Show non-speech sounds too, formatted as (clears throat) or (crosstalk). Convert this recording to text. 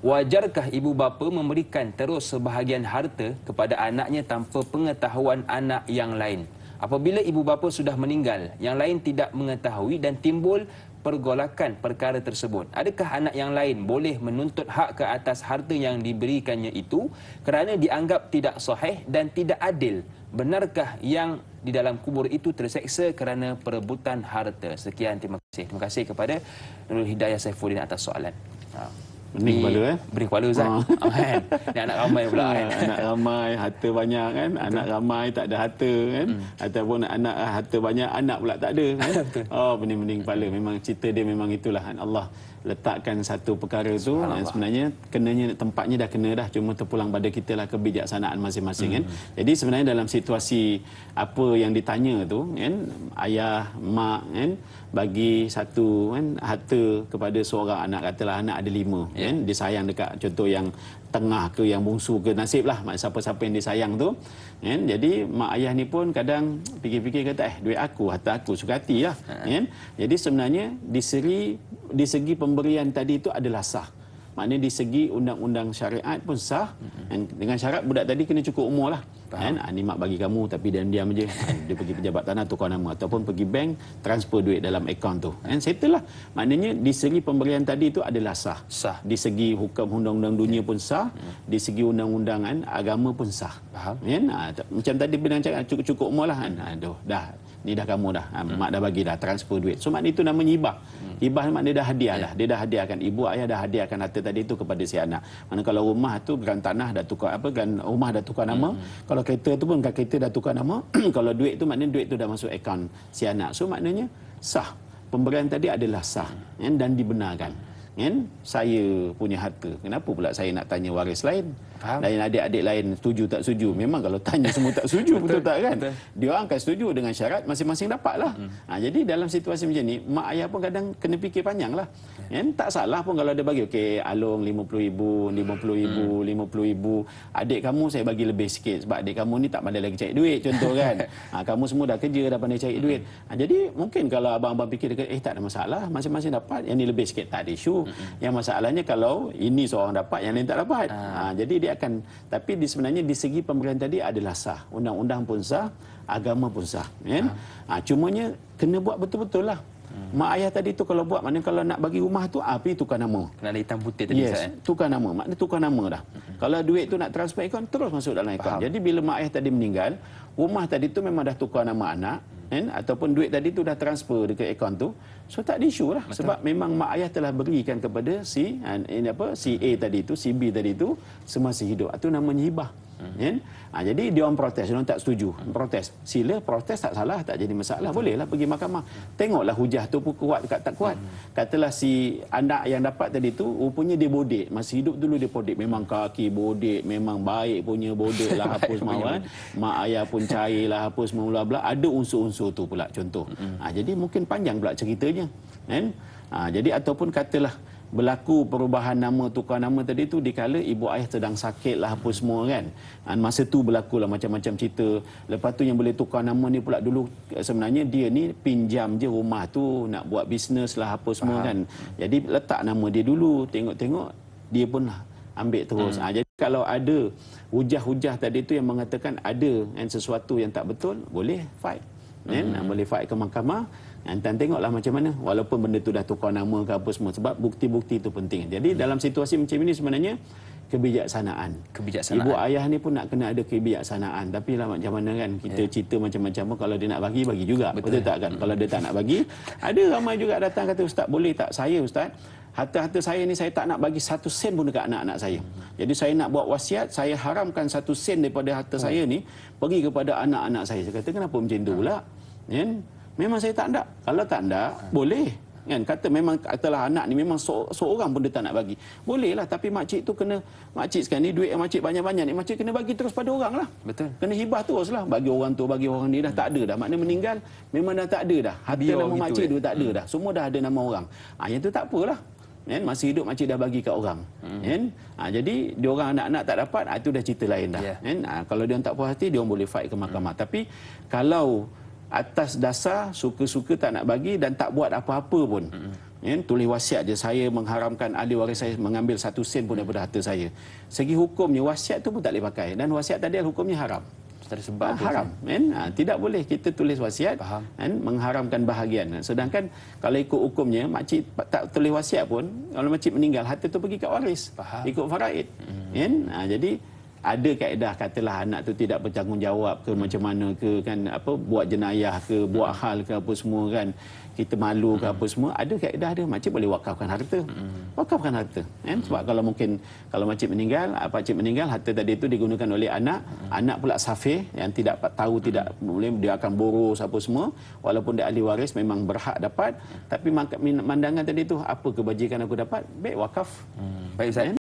Wajarkah ibu bapa memberikan terus sebahagian harta kepada anaknya tanpa pengetahuan anak yang lain? Apabila ibu bapa sudah meninggal, yang lain tidak mengetahui dan timbul pergolakan perkara tersebut. Adakah anak yang lain boleh menuntut hak ke atas harta yang diberikannya itu kerana dianggap tidak sahih dan tidak adil? Benarkah yang di dalam kubur itu terseksa kerana perebutan harta? Sekian, terima kasih. Terima kasih kepada Nurul Hidayah Saifuddin atas soalan. Ha. Bening kepala eh. Bening kepala Ustaz. Ah. kan. (laughs) Dan anak ramai pula kan. Ah, anak ramai, harta banyak kan. Betul. Anak ramai tak ada harta kan. Hmm. Ataupun anak ah, harta banyak, anak pula tak ada kan. (laughs) oh, bening-bening kepala. Memang cerita dia memang itulah kan? Allah letakkan satu perkara tu dan sebenarnya kenanya tempatnya dah kena dah cuma terpulang pada kita lah kebijaksanaan masing-masing kan? hmm. kan. Jadi sebenarnya dalam situasi apa yang ditanya tu kan ayah mak kan bagi satu kan harta kepada seorang anak katalah anak ada lima Yeah. Dia sayang dekat contoh yang tengah ke yang bungsu ke nasib lah siapa-siapa yang disayang tu kan? jadi mak ayah ni pun kadang fikir-fikir kata eh duit aku harta aku suka hati lah kan? jadi sebenarnya di segi, di segi pemberian tadi itu adalah sah maknanya di segi undang-undang syariat pun sah dan dengan syarat budak tadi kena cukup umur lah kan ha, ni mak bagi kamu tapi diam-diam je (laughs) ah, dia pergi pejabat tanah tukar nama ataupun pergi bank transfer duit dalam akaun tu kan settle lah maknanya di segi pemberian tadi tu adalah sah sah di segi hukum undang-undang dunia ya. pun sah mm. di segi undang-undangan agama pun sah faham kan ha, macam tadi benar cakap cukup-cukup umur lah kan aduh dah ni dah kamu dah. Ha, hmm. Mak dah bagi dah transfer duit. So maknanya itu namanya hibah. Hmm. Hibah maknanya dah hadiah yeah. dah. Dia dah hadiahkan ibu ayah dah hadiahkan harta tadi itu kepada si anak. Mana kalau rumah tu bukan tanah dah tukar apa kan rumah dah tukar nama. Hmm. Kalau kereta tu pun kan kereta dah tukar nama. (clears throat) kalau duit tu maknanya duit tu dah masuk akaun si anak. So maknanya sah. Pemberian tadi adalah sah hmm. dan dibenarkan. Kan? Saya punya harta. Kenapa pula saya nak tanya waris lain? Faham? lain adik-adik lain setuju tak setuju memang kalau tanya (laughs) semua tak setuju betul, betul tak kan betul. dia orang akan setuju dengan syarat masing-masing dapatlah hmm. ha, jadi dalam situasi macam ni mak ayah pun kadang kena fikir panjanglah kan ya. yeah. tak salah pun kalau dia bagi okey along 50000 50000 50000 adik kamu saya bagi lebih sikit sebab adik kamu ni tak pandai lagi cari duit contoh kan (laughs) ha, kamu semua dah kerja dah pandai cari duit hmm. ha, jadi mungkin kalau abang-abang fikir dekat eh tak ada masalah masing-masing dapat yang ni lebih sikit tak ada isu hmm. yang masalahnya kalau ini seorang dapat yang lain tak dapat ha. Ha, jadi dia akan tapi di sebenarnya di segi pemberian tadi adalah sah undang-undang pun sah agama pun sah kan ha. ha, cumanya kena buat betul-betul lah hmm. mak ayah tadi tu kalau buat maknanya kalau nak bagi rumah tu api ah, tukar nama kena ada hitam putih tadi yes, saya eh? tukar nama maknanya tukar nama dah hmm. kalau duit tu nak transfer ikon terus masuk dalam ikon Faham. jadi bila mak ayah tadi meninggal rumah tadi tu memang dah tukar nama anak hmm. eh, ataupun duit tadi tu dah transfer dekat akaun tu so tak ada isu lah Betul. sebab memang mak ayah telah berikan kepada si eh, apa si A tadi tu si B tadi tu semasa hidup itu namanya hibah Hmm. Uh-huh. Yeah? Ha, jadi dia orang protes, dia orang tak setuju. Hmm. Protes. Sila protes tak salah, tak jadi masalah. Hmm. Bolehlah pergi mahkamah. Tengoklah hujah tu pun kuat dekat tak kuat. Hmm. Katalah si anak yang dapat tadi tu rupanya dia bodek. Masa hidup dulu dia bodek. Memang kaki bodek, memang baik punya bodek lah (laughs) apa semua kan. Mak ayah pun cair lah apa semua bla bla. Ada unsur-unsur tu pula contoh. Hmm. Ha, jadi mungkin panjang pula ceritanya. Kan? Ha, jadi ataupun katalah berlaku perubahan nama tukar nama tadi tu dikala ibu ayah sedang sakit lah apa semua kan dan ha, masa tu berlaku lah macam-macam cerita lepas tu yang boleh tukar nama ni pula dulu eh, sebenarnya dia ni pinjam je rumah tu nak buat bisnes lah apa semua Faham. kan jadi letak nama dia dulu tengok-tengok dia pun lah ambil terus hmm. ha, jadi kalau ada hujah-hujah tadi tu yang mengatakan ada yang sesuatu yang tak betul boleh fight hmm. Ha, boleh fight ke mahkamah dan ha, tengoklah macam mana walaupun benda tu dah tukar nama ke apa semua sebab bukti-bukti itu penting. Jadi hmm. dalam situasi macam ini sebenarnya kebijaksanaan. kebijaksanaan. Ibu ayah ni pun nak kena ada kebijaksanaan. Tapi lah macam mana kan kita yeah. cerita macam-macam kalau dia nak bagi, bagi juga. Betul, Betul tak kan? Mm. Kalau dia tak nak bagi, ada ramai juga datang kata Ustaz boleh tak saya Ustaz? Harta-harta saya ni saya tak nak bagi satu sen pun dekat anak-anak saya. Hmm. Jadi saya nak buat wasiat, saya haramkan satu sen daripada harta oh. saya ni pergi kepada anak-anak saya. Saya kata kenapa macam tu pula? Yeah? Kan? Memang saya tak nak. Kalau tak nak, boleh. Kan? Kata memang katalah anak ni memang so seorang pun dia tak nak bagi. Boleh lah tapi makcik tu kena, makcik sekarang ni duit yang makcik banyak-banyak ni, makcik kena bagi terus pada orang lah. Betul. Kena hibah terus lah. Bagi orang tu, bagi orang ni dah tak ada dah. Maknanya meninggal memang dah tak ada dah. Harta Biar nama makcik tu kan? tak ada hmm. dah. Semua dah ada nama orang. Ha, yang tu tak apalah. Kan? Masih hidup makcik dah bagi kat orang. Hmm. Kan? Ha, jadi diorang anak-anak tak dapat, itu ha, dah cerita lain dah. Yeah. Kan? Ha, kalau dia tak puas hati, dia boleh fight ke mahkamah. Hmm. Tapi kalau atas dasar suka-suka tak nak bagi dan tak buat apa-apa pun. Mm-hmm. tulis wasiat je saya mengharamkan ahli waris saya mengambil satu sen pun daripada harta saya. Segi hukumnya wasiat tu pun tak boleh pakai dan wasiat tadi hukumnya haram. Sebab ha, haram. Kan? Ha, tidak boleh kita tulis wasiat kan? mengharamkan bahagian. Sedangkan kalau ikut hukumnya, makcik tak tulis wasiat pun, kalau makcik meninggal, harta tu pergi ke waris. Faham. Ikut faraid. Mm-hmm. Kan? Ha, jadi ada kaedah katalah anak tu tidak bertanggungjawab ke macam mana ke kan apa buat jenayah ke buat hal ke apa semua kan kita malu ke apa hmm. semua ada kaedah dia makcik boleh wakafkan harta hmm. wakafkan harta kan sebab kalau mungkin kalau makcik meninggal apa makcik meninggal harta tadi itu digunakan oleh anak hmm. anak pula safir yang tidak tahu tidak boleh dia akan boros apa semua walaupun dia ahli waris memang berhak dapat tapi mandangan tadi itu apa kebajikan aku dapat baik wakaf baik saya